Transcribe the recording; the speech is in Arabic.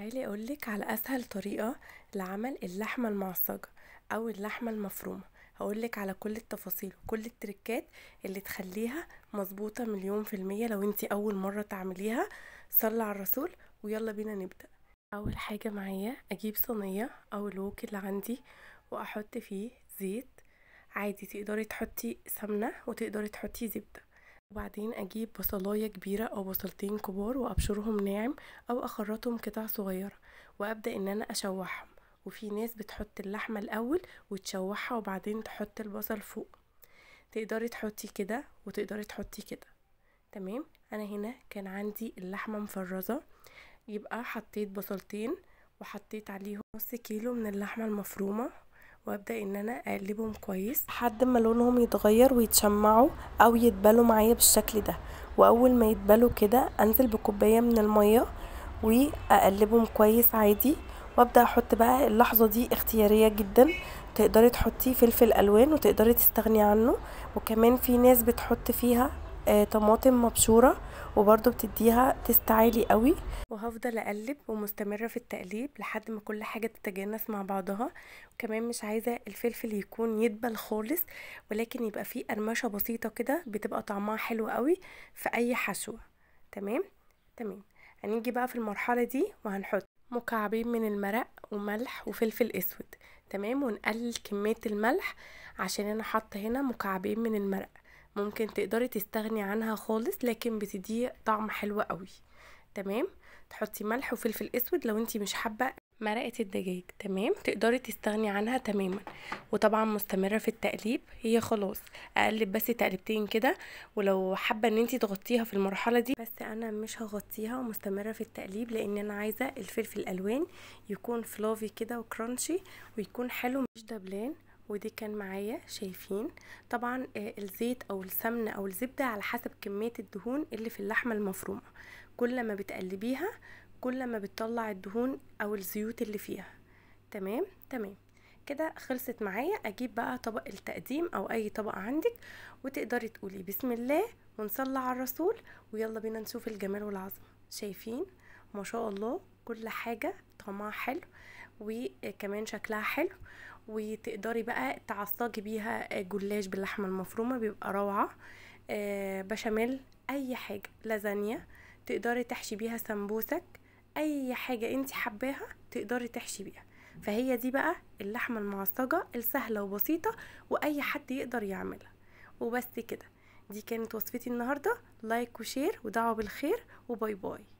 تعالي اقولك على اسهل طريقه لعمل اللحمه المعصجه او اللحمه المفرومه هقولك على كل التفاصيل وكل التركات اللي تخليها مظبوطه مليون في الميه لو انتي اول مره تعمليها صلي على الرسول ويلا بينا نبدا اول حاجه معايا اجيب صينيه او الوك اللي عندي واحط فيه زيت عادي تقدري تحطي سمنه وتقدري تحطي زبده وبعدين اجيب بصلاية كبيرة او بصلتين كبار وابشرهم ناعم او اخرطهم قطع صغيرة وابدأ ان انا اشوحهم وفي ناس بتحط اللحمة الاول وتشوحها وبعدين تحط البصل فوق تقدري تحطي كده وتقدري تحطي كده تمام انا هنا كان عندي اللحمة مفرزة يبقى حطيت بصلتين وحطيت عليهم نص كيلو من اللحمة المفرومة وابدا ان انا اقلبهم كويس لحد ما لونهم يتغير ويتشمعوا او يتبلوا معايا بالشكل ده واول ما يتبلوا كده انزل بكوبايه من الميه واقلبهم كويس عادي وابدا احط بقى اللحظه دي اختياريه جدا تقدري تحطي فلفل الوان وتقدري تستغني عنه وكمان في ناس بتحط فيها آه، طماطم مبشوره وبرضو بتديها تست عالي قوي وهفضل اقلب ومستمره في التقليب لحد ما كل حاجه تتجانس مع بعضها وكمان مش عايزه الفلفل يكون يدبل خالص ولكن يبقى فيه قرمشه بسيطه كده بتبقى طعمها حلو قوي في اي حشوه تمام تمام هنيجي بقى في المرحله دي وهنحط مكعبين من المرق وملح وفلفل اسود تمام ونقلل كميه الملح عشان انا حط هنا مكعبين من المرق ممكن تقدري تستغني عنها خالص لكن بتدي طعم حلو قوي تمام تحطي ملح وفلفل اسود لو انتي مش حابه مرقه الدجاج تمام تقدري تستغني عنها تماما وطبعا مستمره في التقليب هي خلاص اقلب بس تقلبتين كده ولو حابه ان انتي تغطيها في المرحله دي بس انا مش هغطيها ومستمره في التقليب لان انا عايزه الفلفل الالوان يكون فلافي كده وكرانشي ويكون حلو مش دبلان ودي كان معايا شايفين طبعا آه، الزيت او السمن او الزبدة على حسب كمية الدهون اللي في اللحمة المفرومة كل ما بتقلبيها كل ما بتطلع الدهون او الزيوت اللي فيها تمام تمام كده خلصت معايا اجيب بقى طبق التقديم او اي طبق عندك وتقدري تقولي بسم الله ونصلي على الرسول ويلا بينا نشوف الجمال والعظمه شايفين ما شاء الله كل حاجه طعمها حلو وكمان شكلها حلو وتقدري بقى تعصجي بيها جلاش باللحمه المفرومه بيبقى روعه آه، بشاميل اي حاجه لازانيا تقدري تحشي بيها سمبوسك اي حاجه انت حباها تقدري تحشي بيها فهي دي بقى اللحمه المعصجه السهله وبسيطه واي حد يقدر يعملها وبس كده دي كانت وصفتي النهارده لايك وشير ودعوه بالخير وباي باي